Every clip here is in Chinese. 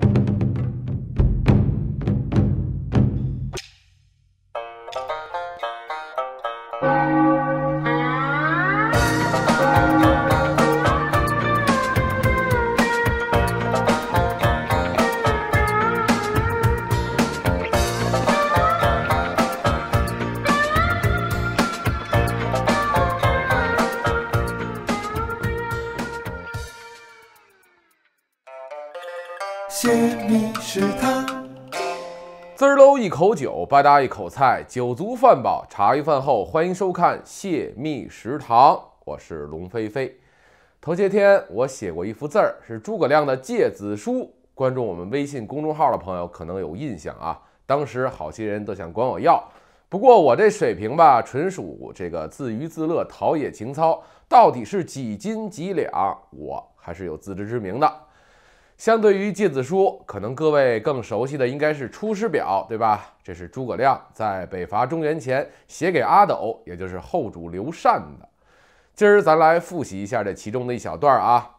thank you 一口酒，吧嗒一口菜，酒足饭饱，茶余饭后，欢迎收看《泄密食堂》，我是龙飞飞。头些天我写过一幅字儿，是诸葛亮的《诫子书》。关注我们微信公众号的朋友可能有印象啊，当时好心人都想管我要，不过我这水平吧，纯属这个自娱自乐、陶冶情操，到底是几斤几两，我还是有自知之明的。相对于《诫子书》，可能各位更熟悉的应该是《出师表》，对吧？这是诸葛亮在北伐中原前写给阿斗，也就是后主刘禅的。今儿咱来复习一下这其中的一小段啊，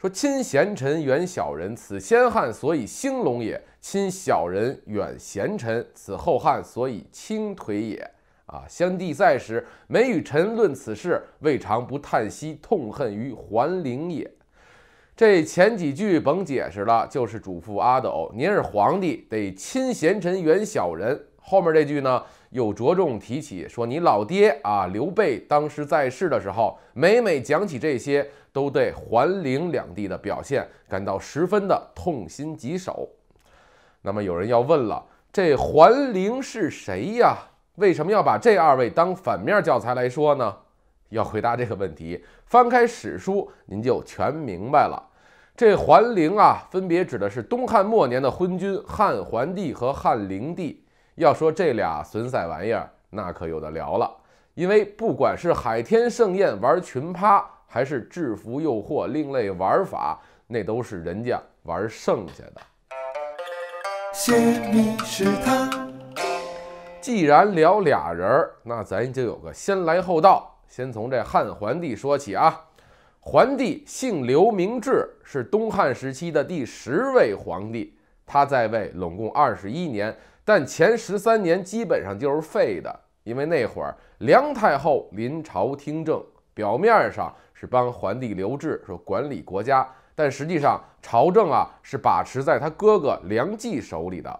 说：“亲贤臣，远小人，此先汉所以兴隆也；亲小人，远贤臣，此后汉所以倾颓也。”啊，先帝在时，每与臣论此事，未尝不叹息痛恨于桓灵也。这前几句甭解释了，就是嘱咐阿斗，您是皇帝，得亲贤臣，远小人。后面这句呢，又着重提起说你老爹啊，刘备当时在世的时候，每每讲起这些，都对桓陵两地的表现感到十分的痛心疾首。那么有人要问了，这桓陵是谁呀？为什么要把这二位当反面教材来说呢？要回答这个问题，翻开史书，您就全明白了。这桓灵啊，分别指的是东汉末年的昏君汉桓帝和汉灵帝。要说这俩损塞玩意儿，那可有的聊了。因为不管是海天盛宴玩群趴，还是制服诱惑另类玩法，那都是人家玩剩下的。既然聊俩人儿，那咱就有个先来后到。先从这汉桓帝说起啊，桓帝姓刘名志，是东汉时期的第十位皇帝，他在位拢共二十一年，但前十三年基本上就是废的，因为那会儿梁太后临朝听政，表面上是帮桓帝刘志说管理国家，但实际上朝政啊是把持在他哥哥梁冀手里的，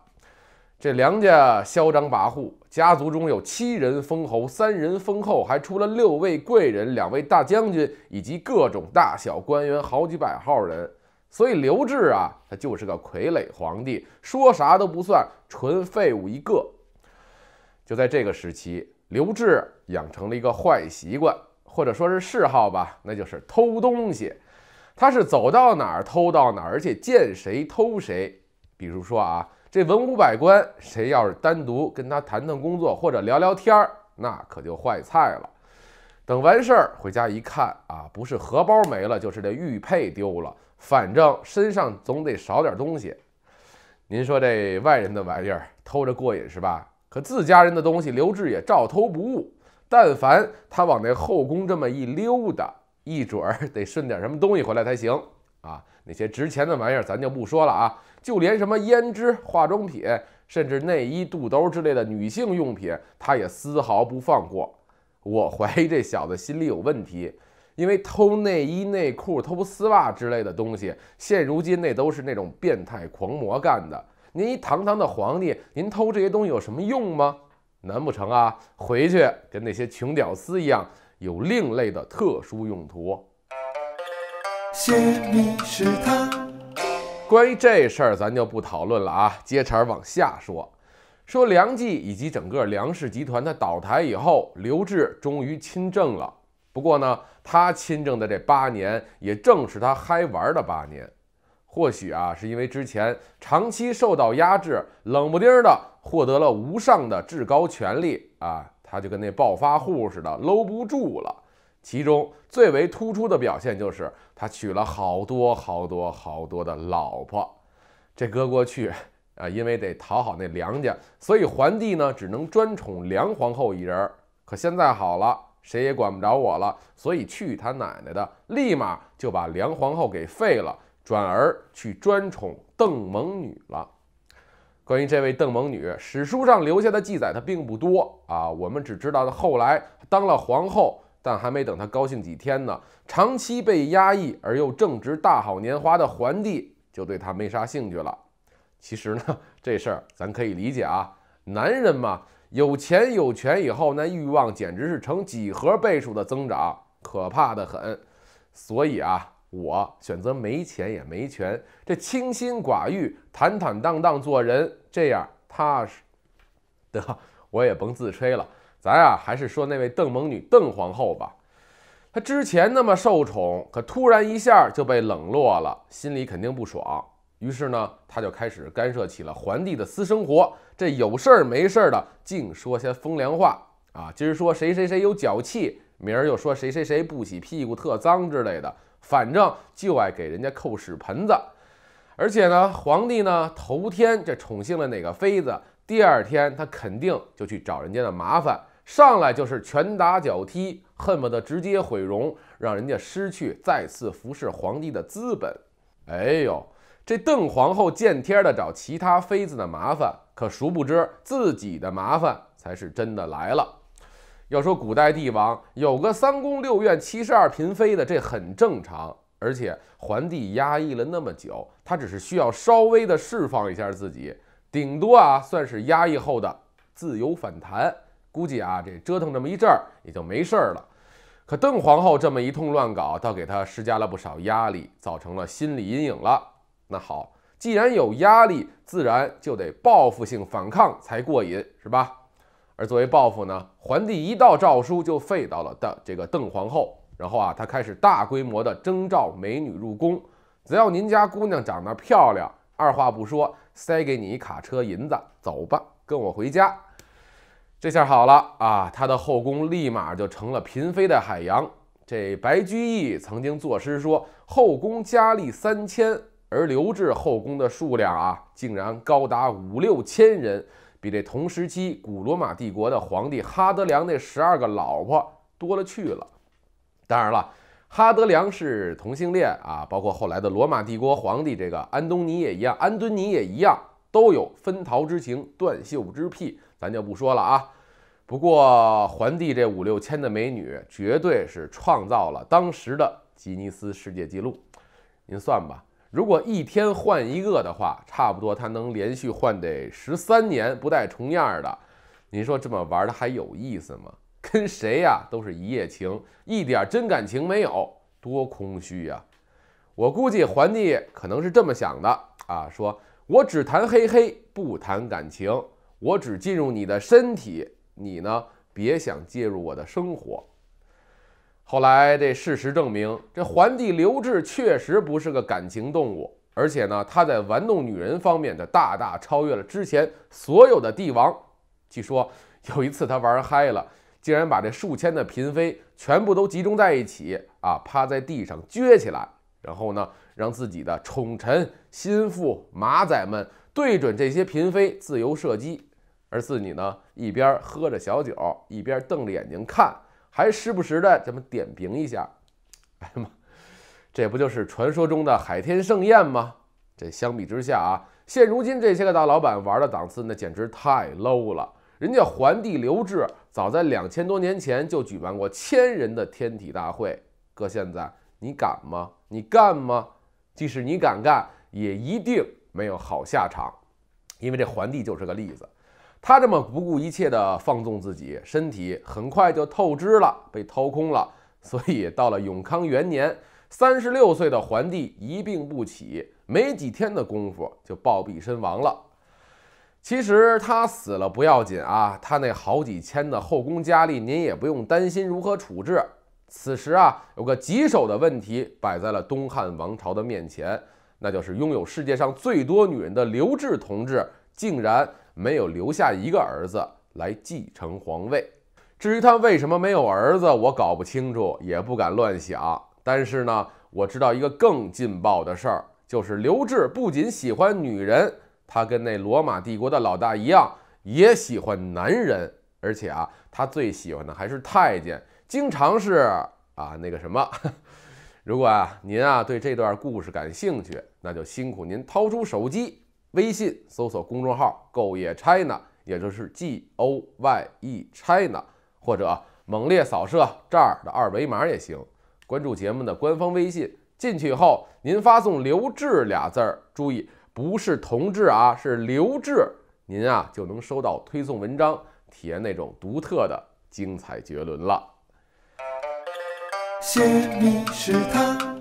这梁家嚣张跋扈。家族中有七人封侯，三人封后，还出了六位贵人、两位大将军以及各种大小官员好几百号人。所以刘志啊，他就是个傀儡皇帝，说啥都不算，纯废物一个。就在这个时期，刘志养成了一个坏习惯，或者说是嗜好吧，那就是偷东西。他是走到哪儿偷到哪儿，而且见谁偷谁。比如说啊，这文武百官谁要是单独跟他谈谈工作或者聊聊天儿，那可就坏菜了。等完事儿回家一看啊，不是荷包没了，就是这玉佩丢了，反正身上总得少点东西。您说这外人的玩意儿偷着过瘾是吧？可自家人的东西刘志也照偷不误，但凡他往那后宫这么一溜达，一准儿得顺点什么东西回来才行。啊，那些值钱的玩意儿咱就不说了啊，就连什么胭脂、化妆品，甚至内衣、肚兜之类的女性用品，他也丝毫不放过。我怀疑这小子心里有问题，因为偷内衣、内裤、偷丝袜之类的东西，现如今那都是那种变态狂魔干的。您一堂堂的皇帝，您偷这些东西有什么用吗？难不成啊，回去跟那些穷屌丝一样，有另类的特殊用途？他。关于这事儿，咱就不讨论了啊。接茬儿往下说，说梁冀以及整个梁氏集团的倒台以后，刘志终于亲政了。不过呢，他亲政的这八年，也正是他嗨玩的八年。或许啊，是因为之前长期受到压制，冷不丁的获得了无上的至高权力啊，他就跟那暴发户似的搂不住了。其中最为突出的表现就是他娶了好多好多好多的老婆。这搁过去，啊，因为得讨好那梁家，所以桓帝呢只能专宠梁皇后一人。可现在好了，谁也管不着我了，所以去他奶奶的，立马就把梁皇后给废了，转而去专宠邓蒙女了。关于这位邓蒙女，史书上留下的记载她并不多啊。我们只知道她后来当了皇后。但还没等他高兴几天呢，长期被压抑而又正值大好年华的桓帝就对他没啥兴趣了。其实呢，这事儿咱可以理解啊，男人嘛，有钱有权以后，那欲望简直是成几何倍数的增长，可怕的很。所以啊，我选择没钱也没权，这清心寡欲、坦坦荡荡做人，这样踏实。得，我也甭自吹了。咱啊还是说那位邓蒙女邓皇后吧。她之前那么受宠，可突然一下就被冷落了，心里肯定不爽。于是呢，她就开始干涉起了皇帝的私生活。这有事儿没事儿的，净说些风凉话啊。今儿说谁谁谁有脚气，明儿又说谁谁谁不洗屁股特脏之类的。反正就爱给人家扣屎盆子。而且呢，皇帝呢头天这宠幸了哪个妃子，第二天他肯定就去找人家的麻烦。上来就是拳打脚踢，恨不得直接毁容，让人家失去再次服侍皇帝的资本。哎呦，这邓皇后见天儿的找其他妃子的麻烦，可殊不知自己的麻烦才是真的来了。要说古代帝王有个三宫六院七十二嫔妃的，这很正常。而且皇帝压抑了那么久，他只是需要稍微的释放一下自己，顶多啊算是压抑后的自由反弹。估计啊，这折腾这么一阵儿也就没事儿了。可邓皇后这么一通乱搞，倒给她施加了不少压力，造成了心理阴影了。那好，既然有压力，自然就得报复性反抗才过瘾，是吧？而作为报复呢，桓帝一道诏书就废到了的这个邓皇后，然后啊，他开始大规模的征召美女入宫，只要您家姑娘长得漂亮，二话不说塞给你一卡车银子，走吧，跟我回家。这下好了啊，他的后宫立马就成了嫔妃的海洋。这白居易曾经作诗说：“后宫佳丽三千”，而留置后宫的数量啊，竟然高达五六千人，比这同时期古罗马帝国的皇帝哈德良那十二个老婆多了去了。当然了，哈德良是同性恋啊，包括后来的罗马帝国皇帝这个安东尼也一样，安敦尼也一样。都有分桃之情、断袖之癖，咱就不说了啊。不过桓帝这五六千的美女，绝对是创造了当时的吉尼斯世界纪录。您算吧，如果一天换一个的话，差不多他能连续换得十三年不带重样的。您说这么玩的还有意思吗？跟谁呀，都是一夜情，一点真感情没有，多空虚呀！我估计桓帝可能是这么想的啊，说。我只谈嘿嘿，不谈感情。我只进入你的身体，你呢，别想介入我的生活。后来这事实证明，这皇帝刘志确实不是个感情动物，而且呢，他在玩弄女人方面的大大超越了之前所有的帝王。据说有一次他玩嗨了，竟然把这数千的嫔妃全部都集中在一起，啊，趴在地上撅起来，然后呢？让自己的宠臣、心腹、马仔们对准这些嫔妃自由射击，而自己呢，一边喝着小酒，一边瞪着眼睛看，还时不时的这么点评一下。哎呀妈，这不就是传说中的海天盛宴吗？这相比之下啊，现如今这些个大老板玩的档次那简直太 low 了。人家桓帝刘志早在两千多年前就举办过千人的天体大会，搁现在你敢吗？你干吗？即使你敢干，也一定没有好下场，因为这桓帝就是个例子。他这么不顾一切地放纵自己，身体很快就透支了，被掏空了。所以到了永康元年，三十六岁的桓帝一病不起，没几天的功夫就暴毙身亡了。其实他死了不要紧啊，他那好几千的后宫佳丽，您也不用担心如何处置。此时啊，有个棘手的问题摆在了东汉王朝的面前，那就是拥有世界上最多女人的刘志同志竟然没有留下一个儿子来继承皇位。至于他为什么没有儿子，我搞不清楚，也不敢乱想。但是呢，我知道一个更劲爆的事儿，就是刘志不仅喜欢女人，他跟那罗马帝国的老大一样，也喜欢男人。而且啊，他最喜欢的还是太监，经常是啊那个什么。如果啊您啊对这段故事感兴趣，那就辛苦您掏出手机，微信搜索公众号“购野 China”，也就是 G O Y E China，或者猛烈扫射这儿的二维码也行。关注节目的官方微信，进去后您发送“刘志”俩字儿，注意不是“同志”啊，是“刘志”，您啊就能收到推送文章。体验那种独特的精彩绝伦了。他。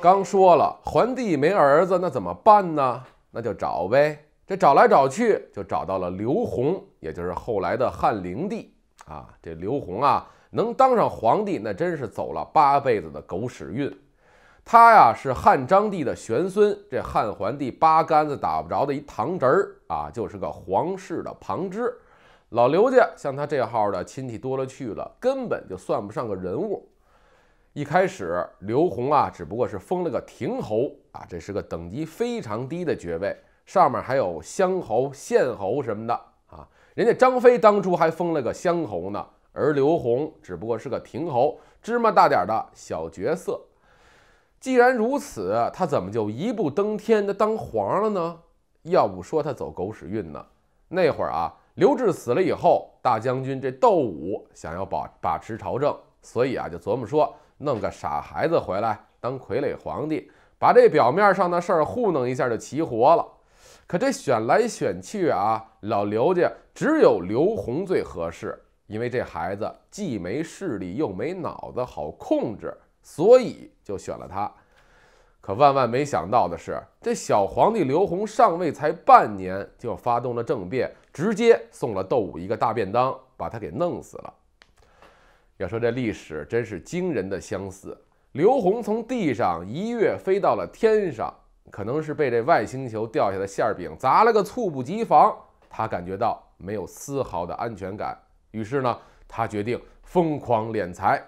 刚说了，桓帝没儿子，那怎么办呢？那就找呗。这找来找去，就找到了刘宏，也就是后来的汉灵帝。啊，这刘宏啊，能当上皇帝，那真是走了八辈子的狗屎运。他呀，是汉章帝的玄孙，这汉桓帝八竿子打不着的一堂侄儿啊，就是个皇室的旁支。老刘家像他这号的亲戚多了去了，根本就算不上个人物。一开始，刘宏啊，只不过是封了个亭侯啊，这是个等级非常低的爵位，上面还有乡侯、县侯什么的啊。人家张飞当初还封了个乡侯呢，而刘宏只不过是个亭侯，芝麻大点的小角色。既然如此，他怎么就一步登天的当皇了呢？要不说他走狗屎运呢？那会儿啊。刘志死了以后，大将军这窦武想要保把持朝政，所以啊，就琢磨说弄个傻孩子回来当傀儡皇帝，把这表面上的事儿糊弄一下就齐活了。可这选来选去啊，老刘家只有刘宏最合适，因为这孩子既没势力又没脑子好控制，所以就选了他。可万万没想到的是，这小皇帝刘宏上位才半年，就发动了政变。直接送了窦武一个大便当，把他给弄死了。要说这历史真是惊人的相似。刘宏从地上一跃飞到了天上，可能是被这外星球掉下的馅饼砸了个猝不及防，他感觉到没有丝毫的安全感，于是呢，他决定疯狂敛财。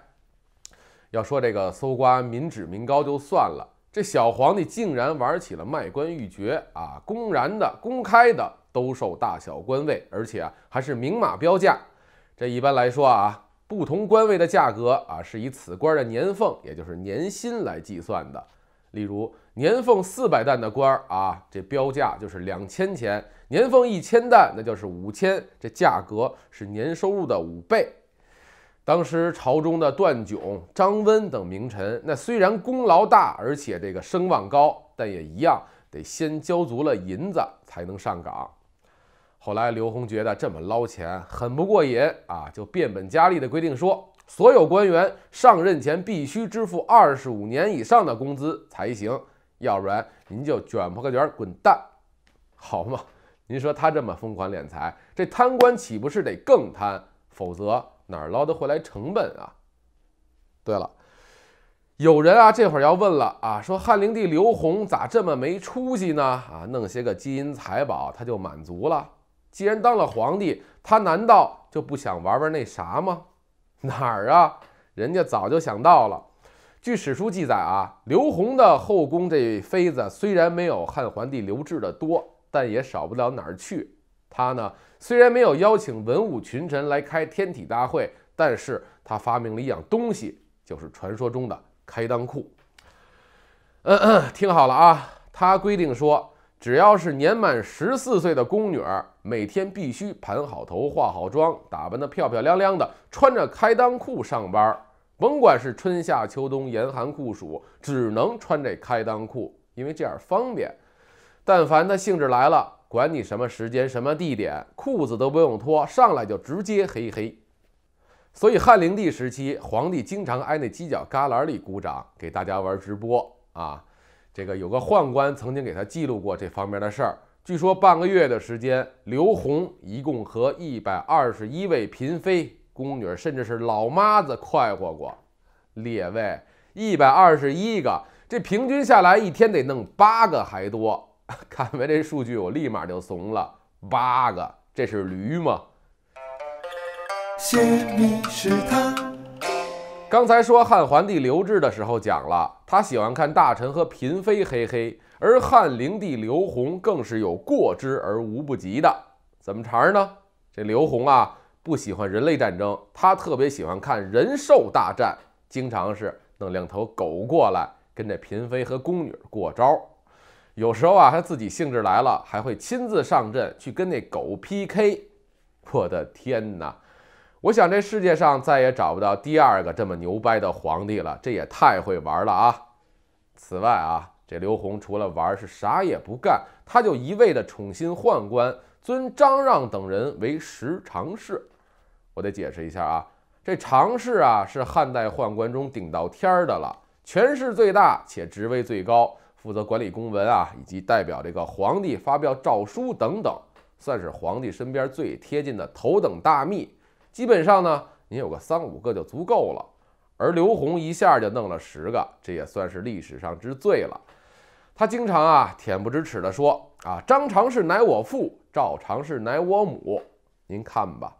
要说这个搜刮民脂民膏就算了，这小皇帝竟然玩起了卖官鬻爵啊，公然的、公开的。都受大小官位，而且啊还是明码标价。这一般来说啊，不同官位的价格啊是以此官的年俸，也就是年薪来计算的。例如年俸四百担的官儿啊，这标价就是两千钱；年俸一千担，那就是五千。这价格是年收入的五倍。当时朝中的段炯、张温等名臣，那虽然功劳大，而且这个声望高，但也一样得先交足了银子才能上岗。后来刘洪觉得这么捞钱很不过瘾啊，就变本加厉的规定说，所有官员上任前必须支付二十五年以上的工资才行，要不然您就卷铺盖卷滚蛋，好嘛？您说他这么疯狂敛财，这贪官岂不是得更贪？否则哪捞得回来成本啊？对了，有人啊这会儿要问了啊，说汉灵帝刘洪咋这么没出息呢？啊，弄些个金银财宝他就满足了。既然当了皇帝，他难道就不想玩玩那啥吗？哪儿啊？人家早就想到了。据史书记载啊，刘宏的后宫这妃子虽然没有汉桓帝刘志的多，但也少不了哪儿去。他呢，虽然没有邀请文武群臣来开天体大会，但是他发明了一样东西，就是传说中的开裆裤。嗯，听好了啊，他规定说。只要是年满十四岁的宫女，每天必须盘好头、化好妆、打扮得漂漂亮亮的，穿着开裆裤上班。甭管是春夏秋冬、严寒酷暑，只能穿这开裆裤，因为这样方便。但凡他兴致来了，管你什么时间、什么地点，裤子都不用脱，上来就直接嘿嘿。所以汉灵帝时期，皇帝经常挨那犄角旮旯里鼓掌，给大家玩直播啊。这个有个宦官曾经给他记录过这方面的事儿。据说半个月的时间，刘洪一共和一百二十一位嫔妃、宫女，甚至是老妈子快活过。列位，一百二十一个，这平均下来一天得弄八个还多。看完这数据，我立马就怂了。八个，这是驴吗？刚才说汉桓帝刘志的时候讲了，他喜欢看大臣和嫔妃，嘿嘿。而汉灵帝刘宏更是有过之而无不及的，怎么茬呢？这刘宏啊，不喜欢人类战争，他特别喜欢看人兽大战，经常是弄两头狗过来跟这嫔妃和宫女过招。有时候啊，他自己兴致来了，还会亲自上阵去跟那狗 PK。我的天哪！我想这世界上再也找不到第二个这么牛掰的皇帝了，这也太会玩了啊！此外啊，这刘宏除了玩是啥也不干，他就一味的宠信宦官，尊张让等人为十常侍。我得解释一下啊，这常侍啊是汉代宦官中顶到天的了，权势最大且职位最高，负责管理公文啊，以及代表这个皇帝发表诏书等等，算是皇帝身边最贴近的头等大秘。基本上呢，您有个三五个就足够了。而刘洪一下就弄了十个，这也算是历史上之最了。他经常啊恬不知耻地说：“啊，张常侍乃我父，赵常侍乃我母。”您看吧，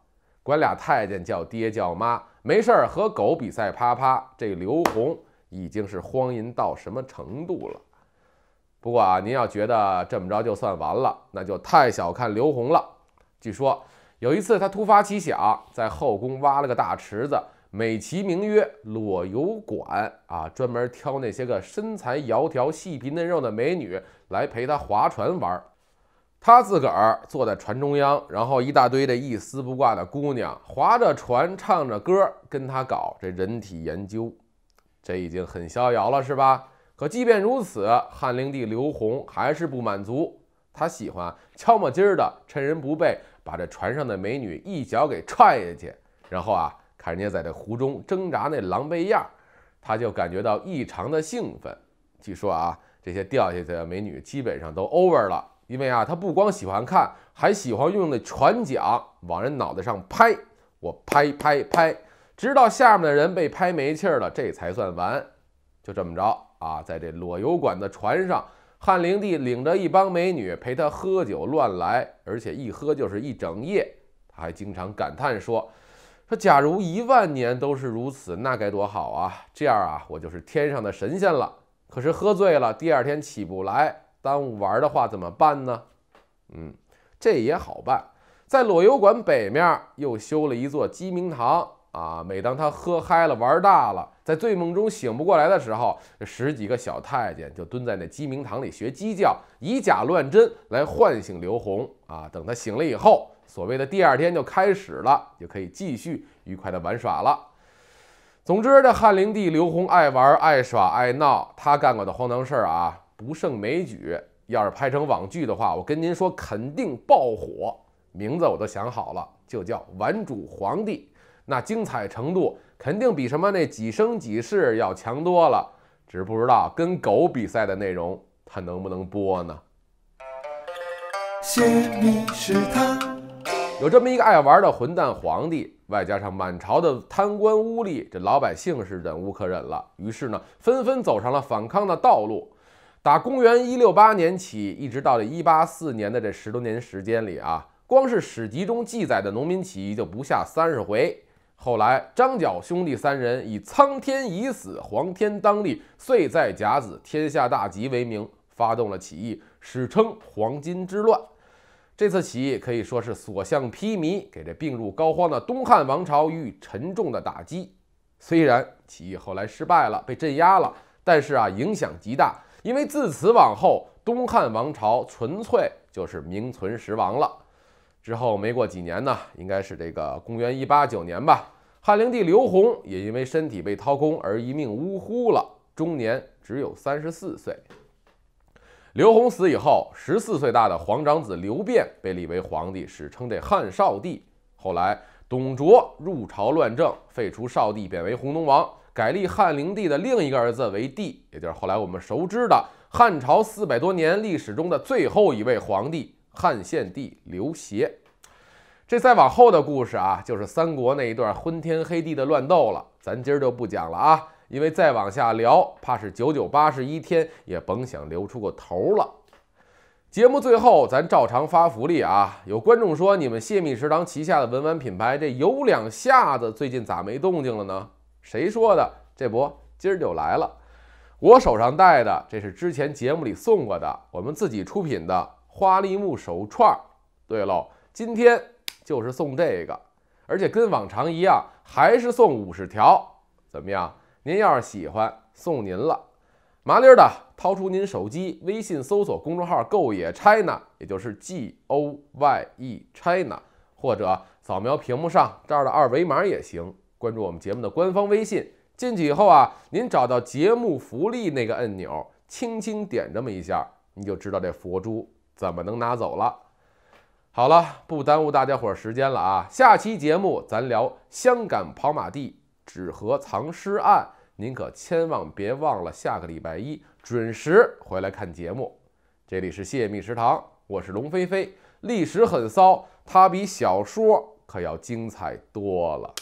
管俩太监叫爹叫妈，没事儿和狗比赛啪啪。这刘洪已经是荒淫到什么程度了？不过啊，您要觉得这么着就算完了，那就太小看刘洪了。据说。有一次，他突发奇想，在后宫挖了个大池子，美其名曰“裸游馆”啊，专门挑那些个身材窈窕、细皮嫩肉的美女来陪他划船玩儿。他自个儿坐在船中央，然后一大堆的一丝不挂的姑娘划着船，唱着歌，跟他搞这人体研究，这已经很逍遥了，是吧？可即便如此，汉灵帝刘宏还是不满足，他喜欢悄摸鸡儿的，趁人不备。把这船上的美女一脚给踹下去，然后啊，看人家在这湖中挣扎那狼狈样儿，他就感觉到异常的兴奋。据说啊，这些掉下去的美女基本上都 over 了，因为啊，他不光喜欢看，还喜欢用那船桨往人脑袋上拍，我拍拍拍，直到下面的人被拍没气儿了，这才算完。就这么着啊，在这裸游馆的船上。汉灵帝领着一帮美女陪他喝酒乱来，而且一喝就是一整夜。他还经常感叹说：“说假如一万年都是如此，那该多好啊！这样啊，我就是天上的神仙了。”可是喝醉了，第二天起不来，耽误玩的话怎么办呢？嗯，这也好办，在裸游馆北面又修了一座鸡鸣堂。啊！每当他喝嗨了、玩大了，在醉梦中醒不过来的时候，这十几个小太监就蹲在那鸡鸣堂里学鸡叫，以假乱真来唤醒刘宏啊，等他醒了以后，所谓的第二天就开始了，就可以继续愉快的玩耍了。总之，这汉灵帝刘宏爱玩、爱耍、爱闹，他干过的荒唐事儿啊，不胜枚举。要是拍成网剧的话，我跟您说肯定爆火，名字我都想好了，就叫《顽主皇帝》。那精彩程度肯定比什么那几生几世要强多了，只是不知道跟狗比赛的内容它能不能播呢？有这么一个爱玩的混蛋皇帝，外加上满朝的贪官污吏，这老百姓是忍无可忍了，于是呢，纷纷走上了反抗的道路。打公元一六八年起，一直到这一八四年的这十多年时间里啊，光是史籍中记载的农民起义就不下三十回。后来，张角兄弟三人以“苍天已死，黄天当立；岁在甲子，天下大吉”为名，发动了起义，史称“黄巾之乱”。这次起义可以说是所向披靡，给这病入膏肓的东汉王朝予以沉重的打击。虽然起义后来失败了，被镇压了，但是啊，影响极大，因为自此往后，东汉王朝纯粹就是名存实亡了。之后没过几年呢，应该是这个公元一八九年吧。汉灵帝刘宏也因为身体被掏空而一命呜呼了，终年只有三十四岁。刘宏死以后，十四岁大的皇长子刘辩被立为皇帝，史称这汉少帝。后来，董卓入朝乱政，废除少帝，贬为弘农王，改立汉灵帝的另一个儿子为帝，也就是后来我们熟知的汉朝四百多年历史中的最后一位皇帝。汉献帝刘协，这再往后的故事啊，就是三国那一段昏天黑地的乱斗了。咱今儿就不讲了啊，因为再往下聊，怕是九九八十一天也甭想留出个头了。节目最后，咱照常发福利啊！有观众说，你们泄密食堂旗下的文玩品牌，这有两下子，最近咋没动静了呢？谁说的？这不，今儿就来了。我手上戴的，这是之前节目里送过的，我们自己出品的。花梨木手串儿，对喽，今天就是送这个，而且跟往常一样，还是送五十条，怎么样？您要是喜欢，送您了。麻利儿的，掏出您手机，微信搜索公众号“购野 China”，也就是 G O Y E China，或者扫描屏幕上这儿的二维码也行。关注我们节目的官方微信，进去以后啊，您找到节目福利那个按钮，轻轻点这么一下，你就知道这佛珠。怎么能拿走了？好了，不耽误大家伙儿时间了啊！下期节目咱聊香港跑马地纸盒藏尸案，您可千万别忘了下个礼拜一准时回来看节目。这里是泄密食堂，我是龙飞飞。历史很骚，它比小说可要精彩多了。